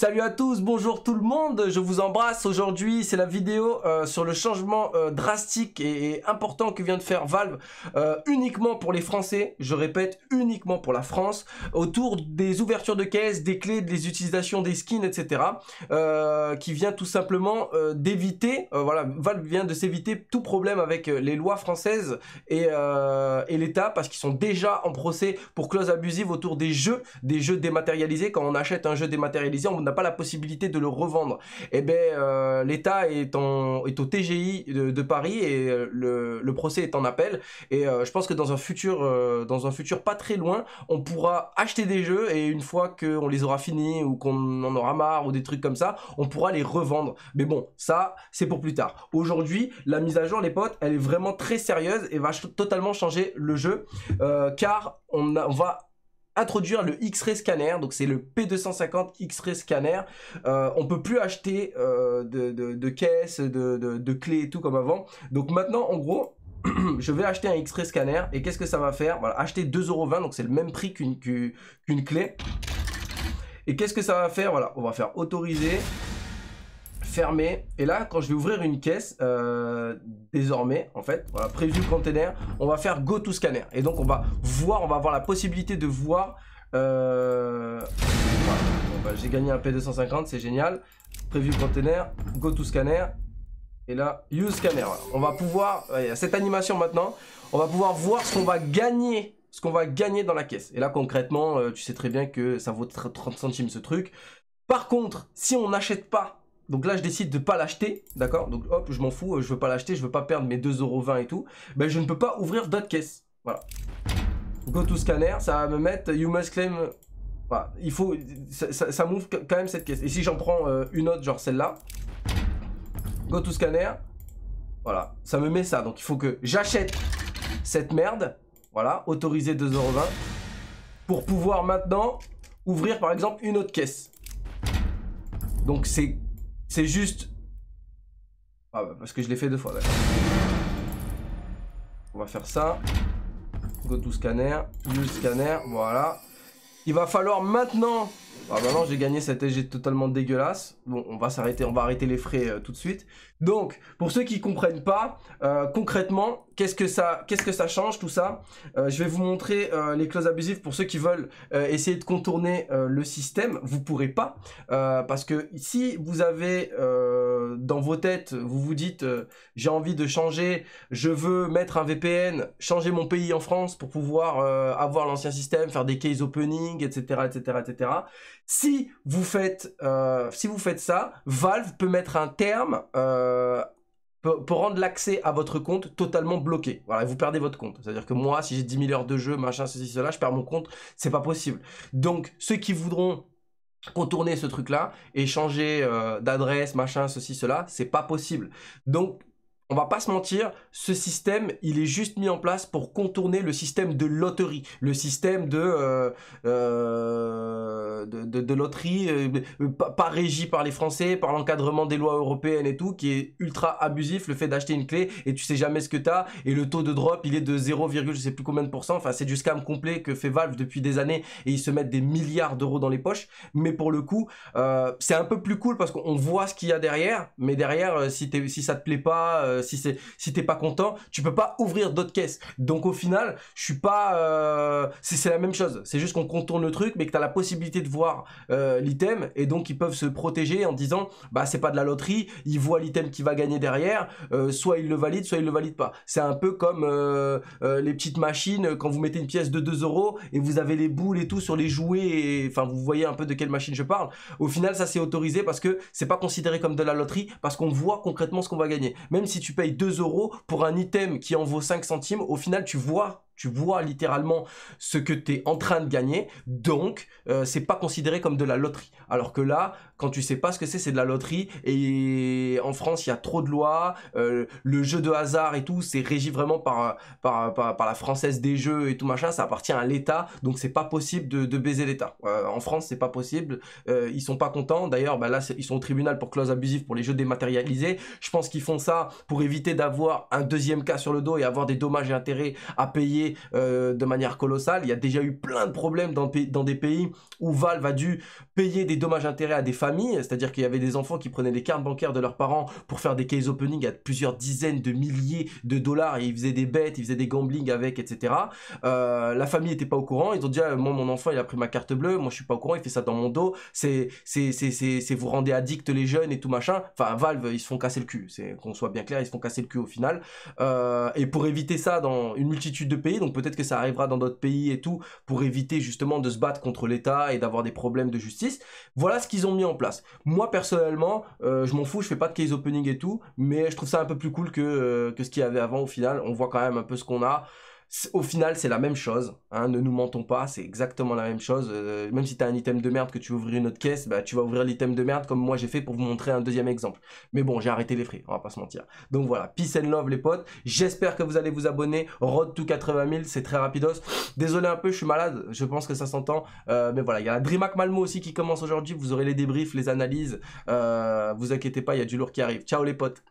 Salut à tous, bonjour tout le monde, je vous embrasse. Aujourd'hui, c'est la vidéo euh, sur le changement euh, drastique et, important que vient de faire Valve euh, uniquement pour les Français, je répète, uniquement pour la France, autour des ouvertures de caisses, des clés, des utilisations des skins, etc. qui vient tout simplement d'éviter, voilà, Valve vient de s'éviter tout problème avec les lois françaises et, l'État parce qu'ils sont déjà en procès pour clauses abusives autour des jeux, des jeux dématérialisés. Quand on achète un jeu dématérialisé, on pas la possibilité de le revendre. Et eh ben, euh, l'État est, en, est au TGI de, Paris et euh, le, procès est en appel. Et euh, je pense que dans un futur, dans un futur pas très loin, on pourra acheter des jeux et une fois qu'on les aura finis ou qu'on en aura marre ou des trucs comme ça, on pourra les revendre. Mais bon, ça, c'est pour plus tard. Aujourd'hui, la mise à jour, les potes, elle est vraiment très sérieuse et va totalement changer le jeu car on, on va introduire le X-ray scanner, donc c'est le P250 X-ray scanner. on euh, on peut plus acheter euh, de, de, caisses, de, clés et tout comme avant. Donc maintenant, en gros, je vais acheter un X-ray scanner et qu'est-ce que ça va faire voilà, Acheter 2,20€, donc c'est le même prix qu'une clé. Et qu'est-ce que ça va faire Voilà, on va faire autoriser fermé. Et là, quand je vais ouvrir une caisse, euh, désormais, en fait, voilà, container, on va faire go to scanner. Et donc, on va voir, on va avoir la possibilité de voir. Euh, bah, j'ai gagné un P250, c'est génial. prévu container, go to scanner. Et là, use scanner. On va pouvoir, cette animation maintenant, on va pouvoir voir ce qu'on va gagner ce qu'on va gagner dans la caisse. Et là, concrètement, euh, tu sais très bien que ça vaut 30 centimes ce truc. Par contre, si on n'achète pas donc là, je décide de pas l'acheter, d'accord Donc hop, je m'en fous, euh, je veux pas l'acheter, je veux pas perdre mes 2,20€ et tout. Ben, je ne peux pas ouvrir d'autres caisses. Voilà. Go to scanner, ça va me mettre You must claim. Euh, voilà. Il faut. Ça, ça, m'ouvre quand même cette caisse. Et si j'en prends euh, une autre, genre celle-là. Go to scanner. Voilà. Ça me met ça. Donc il faut que j'achète cette merde. Voilà. Autorisé 2,20€ pour pouvoir maintenant ouvrir par exemple une autre caisse. Donc c'est c'est juste... Ah bah parce que je l'ai fait deux fois. On va faire ça. Go to scanner. Use scanner. Voilà. Il va falloir maintenant... Ah bah non, j'ai gagné cette EG totalement dégueulasse. Bon on va s'arrêter, on va arrêter les frais euh, tout de suite. Donc pour ceux qui comprennent pas, euh, concrètement qu'est-ce que ça, qu'est-ce que ça change tout ça euh, Je vais vous montrer euh, les clauses abusives pour ceux qui veulent euh, essayer de contourner le système. Vous pourrez pas parce que si vous avez dans vos têtes, vous vous dites j'ai envie de changer, je veux mettre un VPN, changer mon pays en France pour pouvoir avoir l'ancien système, faire des case opening, etc., etc., etc. Si vous faites, si vous faites ça, Valve peut mettre un terme pour, rendre l'accès à votre compte totalement bloqué. Voilà, vous perdez votre compte. C'est-à-dire que moi, si j'ai 10 000 heures de jeu, machin, ceci, cela, je perds mon compte, c'est pas possible. Donc, ceux qui voudront contourner ce truc-là et changer euh, d'adresse, machin, ceci, cela, c'est pas possible. Donc, on va pas se mentir, ce système, il est juste mis en place pour contourner le système de loterie, le système de, euh, euh, de, loterie euh, pas, régi par les Français, par l'encadrement des lois européennes et tout, qui est ultra abusif, le fait d'acheter une clé et tu sais jamais ce que tu as. et le taux de drop, il est de 0, je sais plus combien de pourcents, enfin c'est du scam complet que fait Valve depuis des années, et ils se mettent des milliards d'euros dans les poches, mais pour le coup, c'est un peu plus cool parce qu'on voit ce qu'il y a derrière, mais derrière, si, si ça te plaît pas si c'est si t'es pas content, tu peux pas ouvrir d'autres caisses. Donc au final, je suis pas, euh, c'est la même chose. C'est juste qu'on contourne le truc, mais que t'as la possibilité de voir euh, l'item et donc ils peuvent se protéger en disant, bah c'est pas de la loterie, ils voient l'item qui va gagner derrière, euh, soit ils le valident, soit ils le valident pas. C'est un peu comme les petites machines quand vous mettez une pièce de 2 euros et vous avez les boules et tout sur les jouets, et enfin vous voyez un peu de quelle machine je parle. Au final, ça c'est autorisé parce que c'est pas considéré comme de la loterie parce qu'on voit concrètement ce qu'on va gagner. Même si tu tu payes 2 euros pour un item qui en vaut 5 centimes, au final, tu vois tu vois littéralement ce que tu es en train de gagner, donc ce euh, c'est pas considéré comme de la loterie. Alors que là, quand tu sais pas ce que c'est, c'est de la loterie, et en France, il y a trop de lois, euh, le jeu de hasard et tout, c'est régi vraiment par par, la française des jeux et tout machin, ça appartient à l'État, donc c'est pas possible de, baiser l'État. Euh, en France, c'est pas possible, ils sont pas contents, d'ailleurs, bah là, ils sont au tribunal pour clause abusive pour les jeux dématérialisés, je pense qu'ils font ça pour éviter d'avoir un deuxième cas sur le dos et avoir des dommages et intérêts à payer euh, de manière colossale. Il y a déjà eu plein de problèmes dans, des pays où Valve a dû payer des dommages-intérêts à des familles, c'est-à-dire qu'il y avait des enfants qui prenaient des cartes bancaires de leurs parents pour faire des case opening à plusieurs dizaines de milliers de dollars et ils faisaient des bêtes, ils faisaient des gambling avec, etc. Euh, la famille n'était pas au courant, ils ont dit ah, moi mon enfant il a pris ma carte bleue, moi je suis pas au courant, il fait ça dans mon dos, c'est c'est vous rendez addict les jeunes et tout machin. Enfin Valve euh, ils se font casser le cul, c'est qu'on soit bien clair, ils se font casser le cul au final. et pour éviter ça dans une multitude de pays, donc peut-être que ça arrivera dans d'autres pays et tout, pour éviter justement de se battre contre l'État et d'avoir des problèmes de justice. Voilà ce qu'ils ont mis en place. Moi, personnellement, euh, je m'en fous, je fais pas de case opening et tout, mais je trouve ça un peu plus cool que, euh, que ce qu'il y avait avant au final. On voit quand même un peu ce qu'on a. Au final, c'est la même chose. Hein, ne nous mentons pas, c'est exactement la même chose. Euh, même si tu as un item de merde que tu veux ouvrir une autre caisse, bah, tu vas ouvrir l'item de merde comme moi j'ai fait pour vous montrer un deuxième exemple. Mais bon, j'ai arrêté les frais, on va pas se mentir. Donc voilà, peace and love les potes. J'espère que vous allez vous abonner. Road to 80 000, c'est très rapidos. Désolé un peu, je suis malade, je pense que ça s'entend. Euh, mais voilà, il y a la DreamHack Malmo aussi qui commence aujourd'hui. Vous aurez les débriefs, les analyses. Euh, vous inquiétez pas, il y a du lourd qui arrive. Ciao les potes.